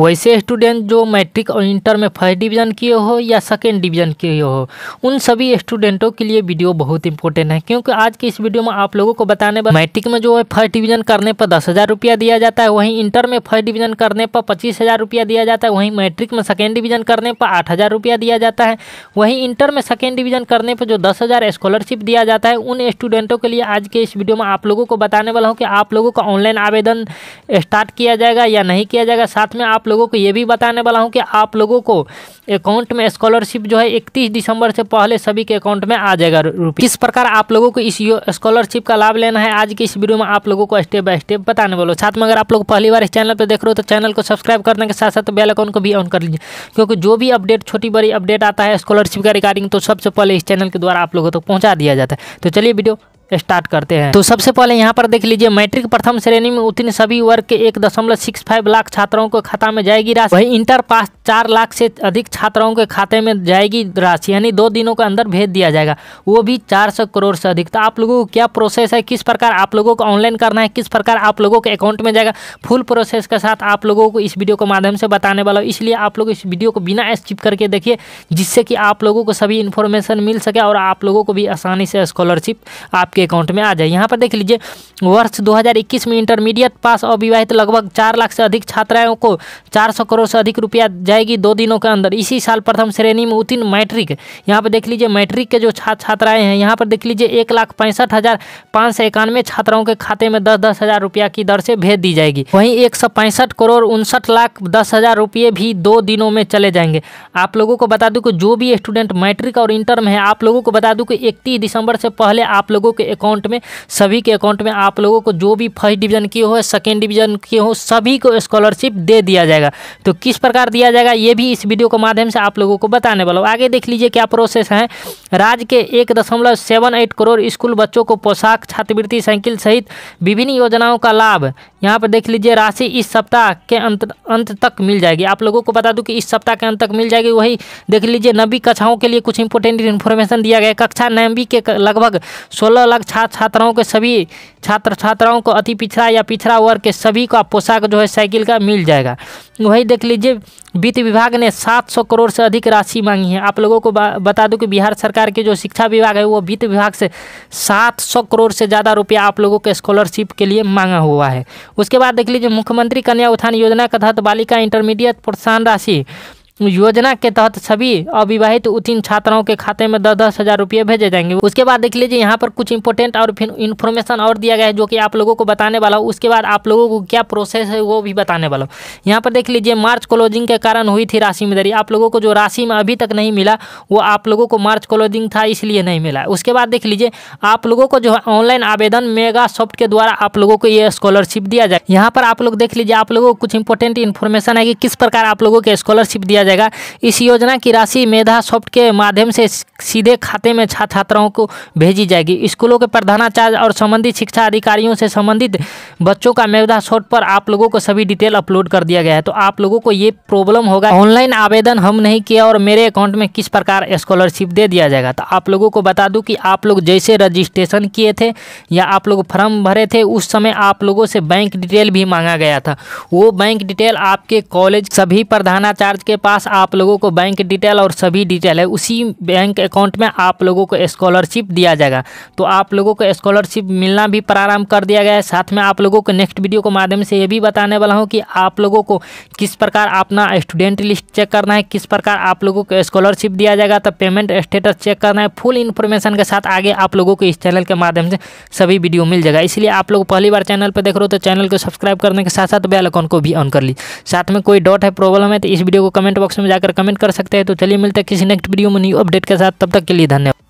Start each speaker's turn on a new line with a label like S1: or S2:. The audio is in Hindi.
S1: वैसे स्टूडेंट जो मैट्रिक और इंटर में फर्स्ट डिवीज़न किए हो या सेकेंड डिवीज़न किए हो उन सभी स्टूडेंटों के लिए वीडियो बहुत इंपॉर्टेंट है क्योंकि आज के इस वीडियो में आप लोगों को बताने पर मैट्रिक में जो है फर्स्ट डिवीज़न करने पर दस हज़ार रुपया दिया जाता है वहीं इंटर में फर्स्ट डिवीज़न करने पर पच्चीस हज़ार रुपया दिया जाता है वहीं मैट्रिक में सेकेंड डिवीज़न करने पर आठ हज़ार रुपया दिया जाता है वहीं इंटर में सेकेंड डिवीज़न करने पर जो दस हज़ार स्कॉलरशिप दिया जाता है उन स्टूडेंटों के लिए आज के इस वीडियो में आप लोगों को बताने वाला हूँ कि आप लोगों का ऑनलाइन आवेदन स्टार्ट किया जाएगा या नहीं किया जाएगा साथ में आप लोगों को ये भी बताने वाला हूँ कि आप लोगों को अकाउंट में स्कॉलरशिप जो है इकतीस दिसंबर से पहले सभी के अकाउंट में आ जाएगा रुपये किस प्रकार आप लोगों को इस स्कॉलरशिप का लाभ लेना है आज की इस वीडियो में आप लोगों को स्टेप बाय स्टेप बताने वाला साथ में अगर आप लोग पहली बार इस चैनल पर देख रहे हो तो चैनल को सब्सक्राइब करने के साथ साथ बेल अकाउंट को भी ऑन कर लीजिए क्योंकि जो भी अपडेट छोटी बड़ी अपडेट आता है स्कॉलरशिप का रिगार्डिंग तो सबसे पहले इस चैनल के द्वारा आप लोगों तक पहुँचा दिया जाता है तो चलिए वीडियो स्टार्ट करते हैं तो सबसे पहले यहाँ पर देख लीजिए मैट्रिक प्रथम श्रेणी में उत्तीर्ण सभी वर्ग के एक दशमलव सिक्स फाइव लाख छात्रों के खाता में जाएगी राशि वही इंटर पास चार लाख से अधिक छात्राओं के खाते में जाएगी राशि यानी दो दिनों के अंदर भेज दिया जाएगा वो भी चार सौ करोड़ से अधिक तो आप लोगों को क्या प्रोसेस है किस प्रकार आप लोगों को ऑनलाइन करना है किस प्रकार आप लोगों के अकाउंट में जाएगा फुल प्रोसेस के साथ आप लोगों को इस वीडियो के माध्यम से बताने वाला हूँ इसलिए आप लोग इस वीडियो को बिना स्किप करके देखिए जिससे कि आप लोगों को सभी इन्फॉर्मेशन मिल सके और आप लोगों को भी आसानी से स्कॉलरशिप आपके आपके अकाउंट में आ जाए यहाँ पर देख लीजिए वर्ष 2021 में इंटरमीडिएट पास अविवाहित लगभग चार लाख से अधिक छात्राओं को 400 करोड़ से अधिक रुपया जाएगी दो दिनों के अंदर इसी साल प्रथम श्रेणी में उत्तीर्ण मैट्रिक यहाँ पर देख लीजिए मैट्रिक के जो छात्र छात्राएं हैं यहाँ पर देख लीजिए एक लाख पैंसठ हज़ार पाँच सौ इक्यानवे छात्राओं के खाते में दस दस हज़ार रुपया की दर से भेज दी जाएगी वहीं एक सौ पैंसठ करोड़ उनसठ लाख दस हज़ार रुपये भी दो दिनों में चले जाएंगे आप लोगों को बता दूँ कि जो भी स्टूडेंट मैट्रिक और इंटर में है आप लोगों को बता दूँ कि इकतीस दिसंबर से पहले आप लोगों के अकाउंट में सभी के अकाउंट में आप लोगों को जो भी फर्स्ट डिवीजन किए हो सेकेंड डिवीजन किए हो सभी को स्कॉलरशिप दे दिया जाएगा तो किस प्रकार दिया जाएगा ये भी इस वीडियो के माध्यम से आप लोगों को बताने वाला हूँ आगे देख लीजिए क्या प्रोसेस है राज्य के एक दशमलव सेवन एट करोड़ स्कूल बच्चों को पोशाक छात्रवृत्ति साइकिल सहित विभिन्न योजनाओं का लाभ यहाँ पर देख लीजिए राशि इस सप्ताह के अंत अंत तक मिल जाएगी आप लोगों को बता दूं कि इस सप्ताह के अंत तक मिल जाएगी वही देख लीजिए नवी कक्षाओं के लिए कुछ इंपोर्टेंट इन्फॉर्मेशन दिया गया कक्षा नवी के लगभग सोलह लाख विभाग छात्र छात्राओं के सभी छात्र छात्राओं को अति पिछड़ा या पिछड़ा वर्ग के सभी का पोशाक जो है साइकिल का मिल जाएगा वही देख लीजिए वित्त विभाग ने 700 करोड़ से अधिक राशि मांगी है आप लोगों को बता दूं कि बिहार सरकार के जो शिक्षा विभाग है वो वित्त विभाग से 700 करोड़ से ज़्यादा रुपया आप लोगों के स्कॉलरशिप के लिए मांगा हुआ है उसके बाद देख लीजिए मुख्यमंत्री कन्या उत्थान योजना के तहत बालिका इंटरमीडिएट प्रोत्साहन राशि योजना के तहत सभी अविवाहित उत्तीर्ण छात्राओं के खाते में दस दस हज़ार रुपये भेजे जाएंगे उसके बाद देख लीजिए यहाँ पर कुछ इंपोर्टेंट और फिर इन्फॉर्मेशन और दिया गया है जो कि आप लोगों को बताने वाला हूँ उसके बाद आप लोगों को क्या प्रोसेस है वो भी बताने वाला हूँ यहाँ पर देख लीजिए मार्च क्लोजिंग के कारण हुई थी राशि में दरी आप लोगों को जो राशि में अभी तक नहीं मिला वो आप लोगों को मार्च क्लोजिंग था इसलिए नहीं मिला उसके बाद देख लीजिए आप लोगों को जो है ऑनलाइन आवेदन मेगा सॉफ्ट के द्वारा आप लोगों को ये स्कॉलरशिप दिया जाए यहाँ पर आप लोग देख लीजिए आप लोगों को कुछ इंपोर्टेंट इन्फॉर्मेशन है कि किस प्रकार आप लोगों को स्कॉलरशिप दिया जाए जाएगा इस योजना की राशि मेधा सॉफ्ट के माध्यम से सीधे खाते में छात्र छात्राओं को भेजी जाएगी स्कूलों के प्रधानाचार्य और संबंधित शिक्षा अधिकारियों से संबंधित बच्चों का मेधा सॉफ्ट पर आप लोगों को सभी डिटेल अपलोड कर दिया गया है तो आप लोगों को ये प्रॉब्लम होगा ऑनलाइन आवेदन हम नहीं किया और मेरे अकाउंट में किस प्रकार स्कॉलरशिप दे दिया जाएगा तो आप लोगों को बता दूँ कि आप लोग जैसे रजिस्ट्रेशन किए थे या आप लोग फॉर्म भरे थे उस समय आप लोगों से बैंक डिटेल भी मांगा गया था वो बैंक डिटेल आपके कॉलेज सभी प्रधानाचार्य के पास पास आप लोगों को बैंक डिटेल और सभी डिटेल है उसी बैंक अकाउंट में आप लोगों को स्कॉलरशिप दिया जाएगा तो आप लोगों को स्कॉलरशिप मिलना भी प्रारंभ कर दिया गया है साथ में आप लोगों को नेक्स्ट वीडियो के माध्यम से ये भी बताने वाला हूँ कि आप लोगों को किस प्रकार अपना स्टूडेंट लिस्ट चेक करना है किस प्रकार आप लोगों को स्कॉलरशिप दिया जाएगा तब पेमेंट स्टेटस चेक करना है फुल इन्फॉर्मेशन के साथ आगे आप लोगों को इस चैनल के माध्यम से सभी वीडियो मिल जाएगा इसलिए आप लोग पहली बार चैनल पर देख रहे हो तो चैनल को सब्सक्राइब करने के साथ साथ बेल अकाउंट को भी ऑन कर ली साथ में कोई डॉट है प्रॉब्लम है तो इस वीडियो को कमेंट बॉक्स बॉक्स में जाकर कमेंट कर सकते हैं तो चलिए मिलते हैं किसी नेक्स्ट वीडियो में न्यू अपडेट के साथ तब तक के लिए धन्यवाद